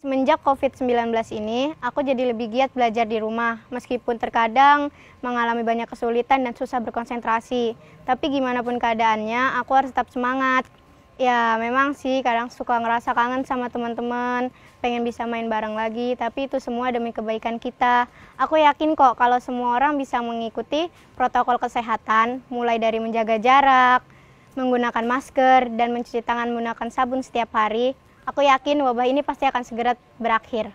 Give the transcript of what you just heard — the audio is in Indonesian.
Semenjak COVID-19 ini, aku jadi lebih giat belajar di rumah, meskipun terkadang mengalami banyak kesulitan dan susah berkonsentrasi. Tapi gimana pun keadaannya, aku harus tetap semangat. Ya memang sih, kadang suka ngerasa kangen sama teman-teman, pengen bisa main bareng lagi, tapi itu semua demi kebaikan kita. Aku yakin kok kalau semua orang bisa mengikuti protokol kesehatan, mulai dari menjaga jarak, menggunakan masker, dan mencuci tangan menggunakan sabun setiap hari, Aku yakin wabah ini pasti akan segera berakhir.